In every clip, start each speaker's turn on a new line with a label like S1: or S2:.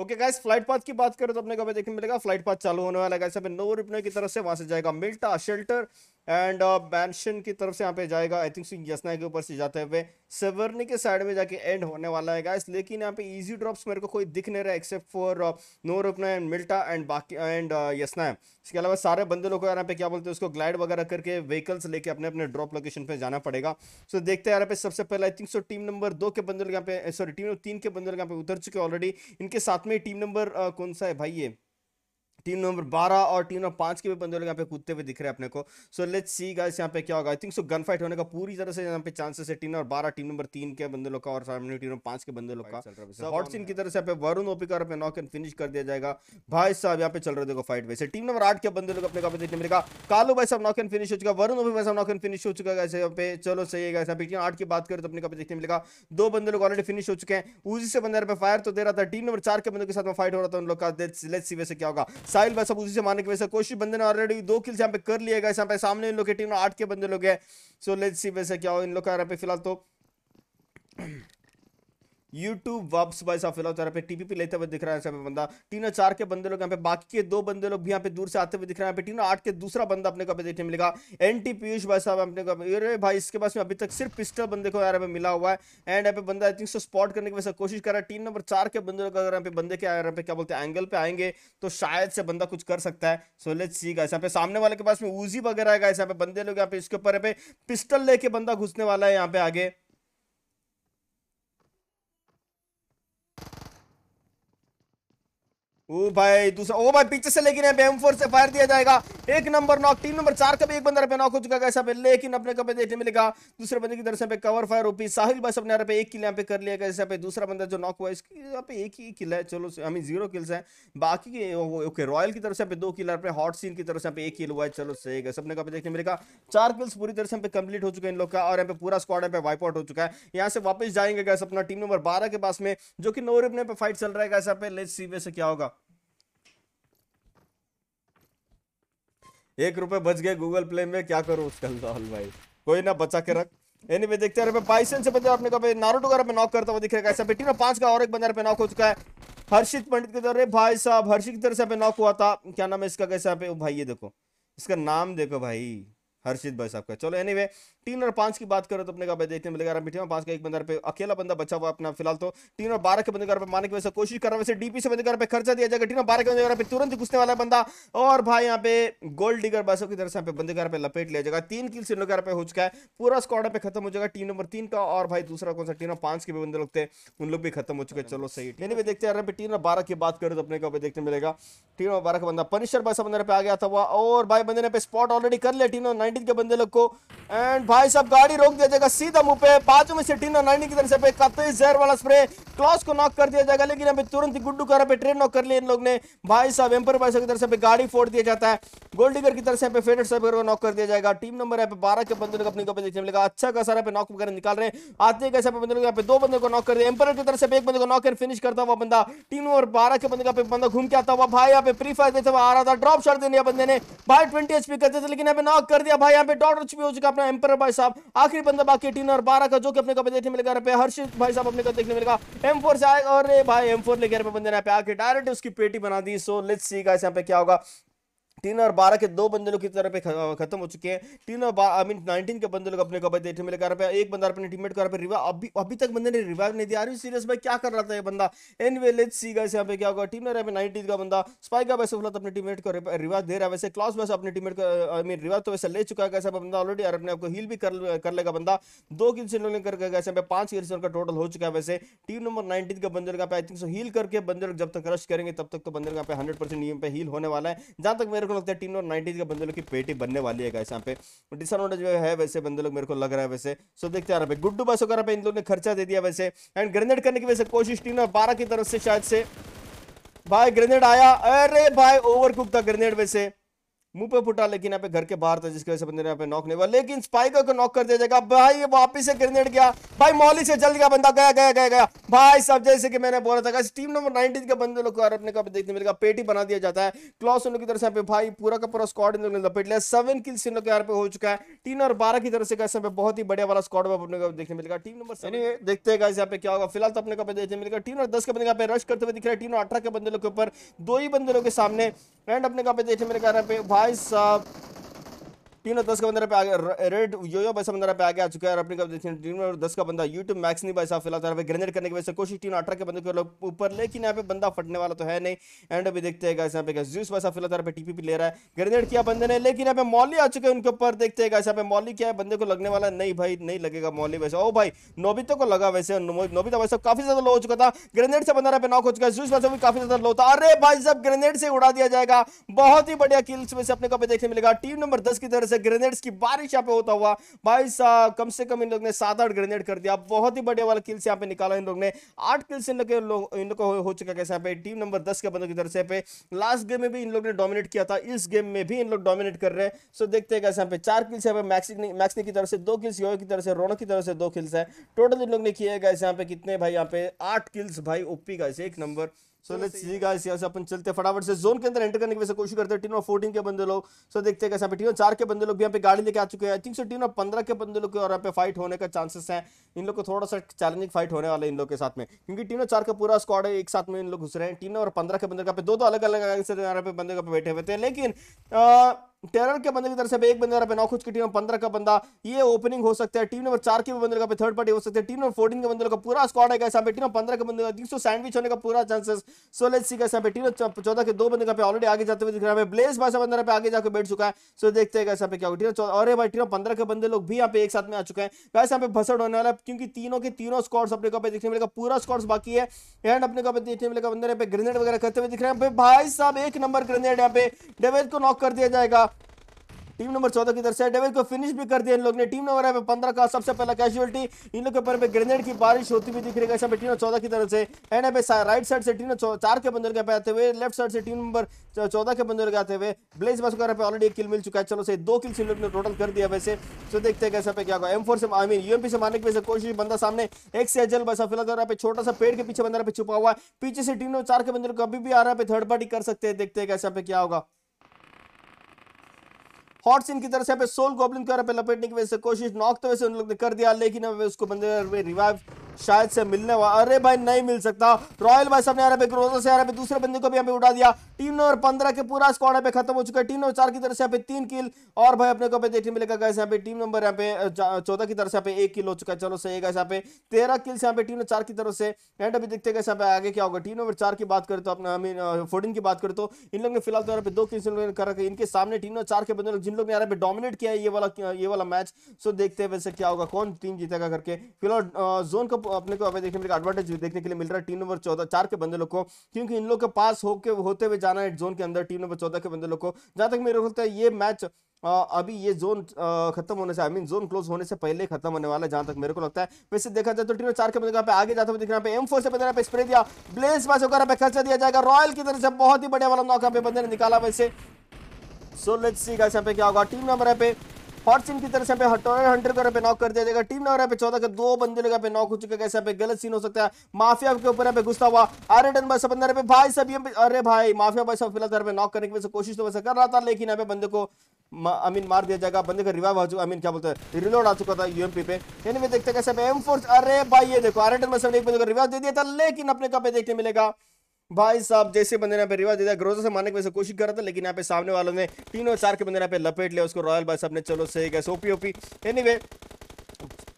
S1: okay guys flight path की बात करें तो अपने को देखने मिलेगा फ्लाइट पाथ चालू होने वाला है गाइस नो रिप्नो की तरफ से वहां से जाएगा मिल्टा शेल्टर एंड मैंशन की तरफ से यहाँ पे जाएगा आई थिंक सिंह यसना के ऊपर से जाते हुए सेवरनी के साइड में जाके एंड होने वाला है गाइस लेकिन यहाँ पे इजी ड्रॉप्स मेरे को कोई दिख नहीं रहा except for Novorepnoye and Mylta and बाकी एंड यसना है इसके अलावा सारे बंदे लोग को यहाँ पे क्या बोलते हैं उसको ग्लाइड वगैरह करके व्हीकल्स लेके अपने अपने ड्रॉप लोकेशन पे जाना पड़ेगा सो so, देखते हैं यहाँ पे सबसे पहले I think so team number दो के बंदे लोग यहाँ पे सॉरी टीम तीन के बंदे लोग यहाँ पे उतर चुके ऑलरेडी इनके साथ में टीम नंबर कौन सा है भाई ये टीम नंबर बारह और टीम नंबर पाँच के भी बंदे लोग यहाँ पे कूदते हुए दिख रहे हैं अपने को सो लेट्स सी गाइस यहाँ पे क्या होगा I think so gun fight होने का पूरी तरह से यहाँ पे चांसेस है टीम नंबर बारह टीम नंबर तीन के बंदे लोग का और सामने टीम नंबर पांच के बंदे लोग का हॉट सीन की तरह से यहाँ पे वरुण ओपी का नॉक एंड फिनिश कर दिया जाएगा भाई साहब यहाँ पे चल रहे देखो फाइट वैसे टीम नंबर आठ के बंदे लोग अपने काफी देखने मिलेगा कालू भाई साहब नॉक एंड फिनिश हो चुका वरुण ओपी भाई साहब नॉक एंड फिनिश हो चुका है यहाँ पे चलो सही है यहाँ पे टीम आठ की बात करें तो अपने काफी देखने मिलेगा दो बंदे लोग ऑलरेडी फिनिश हो चुके हैं उसी से बंदे यहाँ पे फायर तो दे रहा था टीम नंबर चार के बंदों के साथ में फाइट हो रहा था उन लोग का लेट्स सी वैसे क्या होगा साहिल भाई सब उसी से मारने की वैसे कोशिश बंदे ने ऑलरेडी दो किल्स यहाँ पे कर लिए गए यहाँ पे सामने इन लोग के टीम आठ के बंदे लोग हैं सो लेट्स सी वैसे क्या हो इन लोग का यहाँ पे फिलहाल तो यूट्यूब वापस भाई साहब फिलहाल यहाँ पे टीपीपी लेते हुए दिख रहा है यहाँ पे बंदा तीनों चार के बंदे लोग यहाँ पे बाकी के दो बंदे लोग भी यहाँ पे दूर से आते हुए दिख रहे हैं पे तीनों आठ के दूसरा बंदा अपने को देखने मिलेगा एन टी पीयूष भाई साहब अपने को अरे भाई इसके पास में अभी तक सिर्फ पिस्टल बंदे को यहाँ पे मिला हुआ है एंड यहाँ पे बंदा आई थिंक स्पॉट करने की वैसे कोशिश कर रहा है टीम नंबर चार के बंदे लोग अगर यहाँ पे बंदे के यहाँ पे क्या बोलते हैं एंगल पे आएंगे तो शायद से बंदा कुछ कर सकता है सो लेट सी गाइस यहाँ पे सामने वाले के पास में ऊजी वगैरह है गाइस यहाँ पे बंदे लोग यहाँ पे इसके ऊपर यहाँ पे पिस्टल लेके बंदा घुसने वाला है यहाँ पे आगे ओ भाई दूसरा ओ भाई पीछे से लेकिन एम फोर से फायर दिया जाएगा एक नंबर नॉक टीम नंबर चार का भी एक बंदा पे नॉक हो चुका है पे लेकिन अपने कपे देखने मिलेगा दूसरे बंदे की तरफ पे कवर फायर ओपी साहिल बस अपने पे एक किल यहाँ पे कर लिया गया पे दूसरा बंदा जो नॉक हुआ इसकी यहाँ पे एक ही किल है चलो हमें जीरो किल्स है बाकी के ओके रॉयल की तरफ से पे दो किल पे हॉट सीन की तरफ से पे एक किल हुआ है चलो सही है सबने कपे देखने मिलेगा चार किल्स पूरी तरह से पे कंप्लीट हो चुके हैं इन लोग का और यहाँ पे पूरा स्क्वाड यहाँ पे वाइप आउट हो चुका है यहाँ से वापस जाएंगे गैस अपना टीम नंबर बारह के पास में जो कि नौ रुपये फाइट चल रहा है गैस पे लेट सी से क्या होगा एक रुपए बच गए गूगल प्ले में क्या करूँ उसका लॉल भाई कोई ना बचा के रख एनी वे देखते रहे बाइसन से बंदा आपने को नारोटो का नॉक करता हुआ दिखेगा ऐसा बेटी ना पांच का और एक बंदा पे नॉक हो चुका है हर्षित पंडित की तरह भाई साहब हर्षित की तरह से नॉक हुआ था क्या नाम है इसका कैसे पे भाई ये देखो इसका नाम देखो भाई हर्षित भाई साहब का चलो एनी वे तीन और पांच की बात करो तो अपने का देखने मिलेगा मीठी में पांच का एक बंदा पे अकेला बंदा बचा हुआ अपना फिलहाल तो तीन और बारह के बंदे पे मारने की वैसे कोशिश कर रहा है वैसे डीपी से बंदे पे खर्चा दिया जाएगा तीन और बारह के बंदे पे तुरंत घुसने वाला बंदा और भाई यहाँ पे गोल्ड डिगर बाइस की तरह से यहाँ पे लपेट लिया जाएगा तीन किल सिलो पे हो चुका है पूरा स्कॉड पे खत्म हो जाएगा टीम नंबर तीन का और भाई दूसरा कौन सा टीम और पांच के भी बंदे लगते हैं उन लोग भी खत्म हो चुके हैं चलो सही यानी देखते हैं टीम और बारह की बात करो तो अपने को देखने मिलेगा टीम और बारह का बंदा पनिशर बस बंदर पे आ गया था वह और भाई बंदे ने पे स्पॉट ऑलरेडी कर लिया टीम नाइन नाइनटीन के बंदे लोग को एंड भाई साहब गाड़ी रोक दिया जाएगा सीधा मुंह पे पांचों में से टीन और नाइनटीन की तरफ से पे कतई जहर वाला स्प्रे क्लॉस को नॉक कर दिया जाएगा लेकिन अभी तुरंत ही गुड्डू करा पे ट्रेन नॉक कर लिया इन लोग ने भाई साहब एम्पर भाई साहब की तरफ से पे गाड़ी फोड़ दिया जाता है गोल्डीगर की तरफ से पे फेडेड साहब को नॉक कर दिया जाएगा टीम नंबर है बारह के बंदे लोग अपनी को देखने मिलेगा अच्छा खासा यहाँ पे नॉक वगैरह निकाल रहे आते कैसे बंदे लोग यहाँ पे दो बंदे को नॉक कर दिया एम्पर की तरफ से एक बंदे को नॉक कर फिनिश करता हुआ बंदा टीम नंबर बारह के बंदे का बंदा घूम के आता हुआ भाई यहाँ पे फ्री फायर देते हुआ आ रहा था ड्रॉप शॉट देने बंदे ने भाई ट्वेंटी एचपी करते थे लेकिन यहाँ पे नॉक कर दिया भाई यहाँ पे डॉट रच भी हो चुका अपना एम्पर भाई साहब आखिरी बंदा बाकी टीन और बारह का जो कि अपने को देखने मिलेगा यहाँ हर्षित भाई साहब अपने को देखने मिलेगा एम फोर से आएगा और भाई एम फोर लेके बंदे यहाँ पे आके डायरेक्ट उसकी पेटी बना दी सो लेट्स सी गाइस यहाँ पे क्या होगा तीन और बारह के दो बंदे लोग की तरफ खत्म हो चुके हैं तीन और आई मीन नाइनटीन के बंदे लोग अपने कबर देखने मिले कर एक बंदा अपने टीममेट कर रिवाइव अभी अभी तक बंदे ने रिवाइव नहीं दिया अरे सीरियस भाई क्या कर रहा था ये बंदा एन वे लेट सी गए यहाँ पे क्या होगा टीम में नाइनटीन का बंदा स्पाइक का वैसे अपने टीममेट को रिवाज दे रहा है वैसे क्लास वैसे अपने टीममेट का आई मीन रिवाज तो वैसे ले चुका है कैसा बंदा ऑलरेडी अपने आपको हील भी कर लेगा बंदा दो किल से इन्होंने करके गए पे पांच किल से उनका टोटल हो चुका है वैसे टीम नंबर नाइनटीन का बंदर का पे आई थिंक सो हील करके बंदर जब तक रश करेंगे तब तक तो बंदर का पे हंड्रेड परसेंट पे हील होने वाला है जहां तक मेरे को को लगता है टीम नंबर नाइनटीज का बंदे लोग की पेटी बनने वाली है यहाँ पे डिसअनवाटेज जो है वैसे बंदे लोग मेरे को लग रहा है वैसे सो देखते आ रहा है गुड्डू बसो कर इन लोग ने खर्चा दे दिया वैसे एंड ग्रेनेड करने की वैसे कोशिश टीम नंबर बारह की तरफ से शायद से भाई ग्रेनेड आया अरे भाई ओवर कुक था ग्रेनेड वैसे मुंह पे फुटा लेकिन यहाँ पे घर के बाहर था जिसकी वजह से बंदे ने यहाँ पे नॉक नहीं हुआ लेकिन स्पाइकर को नॉक कर दिया जाएगा भाई ये वापस से ग्रेनेड गया भाई मौली से जल्द गया बंदा गया गया गया गया भाई सब जैसे कि मैंने बोला था टीम नंबर नाइनटीन के बंदे लोग को अपने को देखने मिलेगा पेटी बना दिया जाता है क्लॉस उन की तरफ से यहाँ पे भाई पूरा का पूरा स्कॉड इन लोगों लपेट लिया सेवन किल इन लोग यहाँ पे हो चुका है टीम और बारह की तरफ से कैसे पे बहुत ही बढ़िया वाला स्कॉड अपने को देखने मिलेगा टीम नंबर सेवन देखते हैं यहाँ पे क्या होगा फिलहाल तो अपने को देखने मिलेगा टीम नंबर दस के बंदे यहाँ पे रश करते हुए दिख रहा है टीम नंबर अठारह के बंदे लोग के ऊपर दो ही बंदे लोग के सामने एंड अपने को देखने मिलेगा यहाँ पे այս टीम ने दस का बंदा रेड यो यो भाई बंदा पे आगे आ चुका है अपनी कब देखिए टीम में दस का बंदा यूट्यूब मैक्स नहीं भाई साहब फिलहाल तो ग्रेनेड करने की वजह से कोशिश टीम अठारह के बंदे के लोग ऊपर लेकिन यहाँ पे बंदा फटने वाला तो है नहीं एंड अभी देखते हैं यहाँ पे जूस भाई साहब फिलहाल तरह तो पे टीपी ले रहा है ग्रेनेड किया बंदे ने लेकिन यहाँ पे मॉली आ चुके हैं उनके ऊपर देखते हैं यहाँ पे मॉली क्या है बंदे को लगने वाला नहीं भाई नहीं लगेगा मॉली वैसे ओ भाई नोबितो को लगा वैसे नोबिता वैसे काफी ज्यादा लो हो चुका था ग्रेनेड से बंदा पे नॉक हो चुका है जूस वैसे भी काफी ज्यादा लो था अरे भाई साहब ग्रेनेड से उड़ा दिया जाएगा बहुत ही बढ़िया किल्स में से अपने को देखने मिलेगा टीम नंबर दस की तरह से ग्रेनेड्स की बारिश यहाँ पे होता हुआ भाई साहब कम से कम इन लोग ने सात आठ ग्रेनेड कर दिया बहुत ही बढ़िया वाला किल्स यहाँ पे निकाला इन लोग ने आठ किल्स इन लोग इन लोग हो, चुका कैसे यहाँ पे टीम नंबर दस के बंदों की तरफ से पे लास्ट गेम में भी इन लोग ने डोमिनेट किया था इस गेम में भी इन लोग डोमिनेट कर रहे हैं सो देखते हैं कैसे यहाँ पे चार किल्स यहाँ पे मैक्सिक मैक्सने की तरफ से दो किल्स योर की तरफ से रोनक की तरफ से दो किल्स है टोटल इन लोग ने किए गए यहाँ पे कितने भाई यहाँ पे आठ किल्स भाई ओपी का एक number so let's see guys यहां से अपन चलते फटाफट से जोन के अंदर एंटर करने की वजह कोशिश करते हैं टीम ऑफ फोर्टीन के बंदे लोग सो देखते हैं कैसे टीम ऑफ चार के बंदे लोग भी यहाँ पे गाड़ी लेके आ चुके हैं I think so team of पंद्रह के बंदे लोग के और यहाँ पे फाइट होने का चांसेस है इन लोग को थोड़ा सा चैलेंजिंग फाइट होने वाला है इन लोग के साथ में क्योंकि टीम ऑफ चार का पूरा स्क्वाड एक साथ में इन लोग घुस रहे हैं टीम और पंद्रह के बंदे का पे दो दो अलग अलग यहाँ पे बंदे पे बैठे हुए थे लेकिन टेरन के बंदे की तरफ से एक बंदे का पे नौखुज की टीम पंद्रह का बंदा ये ओपनिंग हो सकता है टीम नंबर चार के बंदे का पे थर्ड पार्टी हो सकता है टीम नंबर फोर्टीन के बंदे का पूरा स्क्वाड है कैसा टीम नंबर पंद्रह के बंदे का तीन सैंडविच होने का पूरा चांसेस सो लेट्स सी कैसा टीम नंबर चौदह के दो बंदे का पे ऑलरेडी आगे जाते हुए दिख रहा है ब्लेस भाषा बंदर पे आगे जाकर बैठ चुका है सो देखते हैं कैसा पे क्या होगी और भाई टीम पंद्रह के बंदे लोग भी यहाँ पे एक साथ में आ चुके हैं वैसे यहाँ पे भसड़ होने वाला है क्योंकि तीनों के तीनों स्कॉर्ड्स अपने को देखने मिलेगा पूरा स्कॉर्ड्स बाकी है एंड अपने को देखने मिलेगा बंदर पे ग्रेनेड वगैरह करते हुए दिख रहे हैं भाई साहब एक नंबर ग्रेनेड यहाँ पे डेवेद को नॉक कर दिया जाएगा टीम नंबर चौदह की तरफ से डेविल को फिनिश भी कर दिया इन लोग ने टीम नंबर पंद्रह का सबसे पहला कैजुअलिटी इन लोग के ऊपर ग्रेनेड की बारिश होती हुई दिख रही है टीम नंबर चौदह की तरफ से एंड पे राइट साइड से टीम चार के बंदर के आते हुए लेफ्ट साइड से टीम नंबर चौदह के बंदर के आते हुए ब्लेज बस पे ऑलरेडी एक किल मिल चुका है चलो से दो किल्स इन लोग ने टोटल कर दिया वैसे तो देखते हैं कैसा पे क्या एम फोर से आई मीन यूएमपी से मारने की वैसे कोशिश बंदा सामने एक से अजल बस फिलहाल तो पे छोटा सा पेड़ के पीछे बंदर पे छुपा हुआ है पीछे से टीम नंबर चार के बंदर को अभी भी आ रहा है थर्ड पार्टी कर सकते हैं देखते हैं कैसा पे क्या होगा हॉट सीन की तरफ से यहाँ पे सोल गोबलिन को पे लपेटने की वजह से कोशिश नॉक तो वैसे उन लोग ने कर दिया लेकिन अब उसको बंदे रिवाइव शायद से मिलने वाला अरे भाई नहीं मिल सकता रॉयल भाई सब ने यहाँ पे क्रोजर से यहाँ पे दूसरे बंदे को भी यहाँ पे उठा दिया टीम नंबर पंद्रह के पूरा स्कॉड यहाँ पे खत्म हो चुका है टीम नंबर चार की तरफ से यहाँ पे तीन किल और भाई अपने को पे देखने मिलेगा कैसे यहाँ पे टीम नंबर यहाँ पे चौदह की तरफ से यहाँ पे एक किल हो चुका है चलो सही कैसे यहाँ पे तेरह किल यहाँ पे टीम नंबर चार की तरफ से एंड अभी देखते कैसे यहाँ पे आगे क्या होगा टीम नंबर चार की बात करें तो अपना हमें फोर्टीन की बात करें तो इन लोग ने फिलहाल तो यहाँ पे दो किल कर रखे इनके सामने टीम नंबर चार के बंदे लोग जिन लोग ने यहाँ पे डोमिनेट किया है ये वाला ये वाला मैच सो देखते हैं वैसे क्या होगा कौन टीम जीतेगा करके फिलहाल जोन का अपने को देखने मिलेगा एडवांटेज देखने के लिए मिल रहा है टीम नंबर चौदह चार के बंदे लोग को क्योंकि इन लोग के पास होके होते हुए जाना है जोन के अंदर टीम नंबर चौदह के बंदे लोग को जहां तक मेरे को लगता है ये मैच अभी ये जोन खत्म होने से आई मीन जोन क्लोज होने से पहले खत्म होने वाला है जहां तक मेरे को लगता है वैसे देखा जाए तो टीम चार के बंदे पे आगे जाते हुए दिख रहा है एम फोर से बंदे स्प्रे दिया ब्लेस मैच होकर खर्चा दिया जाएगा रॉयल की तरफ से बहुत ही बढ़िया वाला नौका पे बंदे ने निकाला वैसे सो लेट्स सी गाइस यहां पे क्या होगा टीम नंबर है पे हॉट की तरह से पे हटोरा हंड्रेड को पे नॉक कर दिया जाएगा टीम नंबर यहाँ पे चौदह के दो बंदे लोग यहाँ पे नॉक हो चुके हैं पे गलत सीन हो सकता है माफिया के ऊपर पे गुस्सा हुआ अरे टन बस बंदर पे भाई सब ये अरे भाई माफिया भाई सब फिलहाल पे नॉक करने की कोशिश तो वैसे कर रहा था लेकिन यहाँ पे बंदे को आई मीन मार दिया जाएगा बंदे का रिवाइव आ चुका आई मीन क्या बोलते हैं रिलोड आ चुका था यूएमपी पे यानी मैं देखते कैसे एम फोर्स अरे भाई ये देखो आर में बस एक बंदे को रिवाइव दे दिया था लेकिन अपने कहाँ देखने मिलेगा भाई साहब जैसे बंदे ने रिवाज दिया ग्रोजर से मारने की वैसे कोशिश कर रहा था लेकिन यहाँ पे सामने वालों ने तीनों चार के बंदे यहाँ पे लपेट लिया उसको रॉयल भाई साहब ने चलो सही गए ओपी ओपी एनी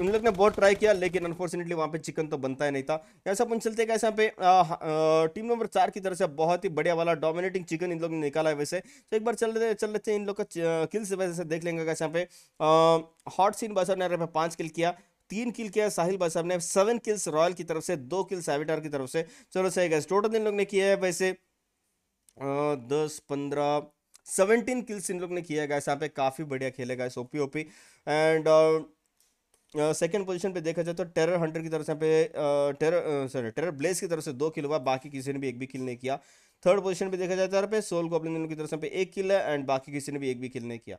S1: उन लोग ने बहुत ट्राई किया लेकिन अनफॉर्चुनेटली वहाँ पे चिकन तो बनता ही नहीं था ऐसा पुन चलते कैसे यहाँ पे आ, आ, टीम नंबर चार की तरफ से बहुत ही बढ़िया वाला डोमिनेटिंग चिकन इन लोग ने निकाला है वैसे तो एक बार चल रहे चल रहे इन लोग का किल्स वैसे देख लेंगे कैसे यहाँ पे हॉट सीन बस ने पाँच किल किया तीन किल किया साहिल भाई साहब ने सेवन किल्स रॉयल की तरफ से दो किल्स एविटार की तरफ से चलो सही गैस टोटल इन लोग ने किया है वैसे दस पंद्रह सेवनटीन किल्स इन लोग ने किया है गाइस यहाँ पे काफ़ी बढ़िया खेले गए OP OP and second position पे देखा जाए तो टेरर हंटर की तरफ से यहाँ पे टेरर सॉरी टेरर ब्लेस की तरफ से दो किल हुआ बाकी किसी ने भी एक भी किल नहीं किया थर्ड पोजीशन पे देखा जाए तो यहाँ पे सोल गोबलिन की तरफ से यहाँ पे एक किल है एंड बाकी किसी ने भी एक भी किल नहीं किया